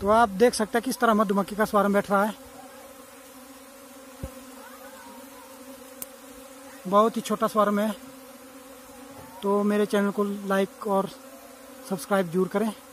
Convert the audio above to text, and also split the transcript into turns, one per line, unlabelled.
तो आप देख सकते हैं किस तरह मधुमक्खी का स्वर्म बैठ रहा है बहुत ही छोटा स्वर्म है तो मेरे चैनल को लाइक और सब्सक्राइब जरूर करें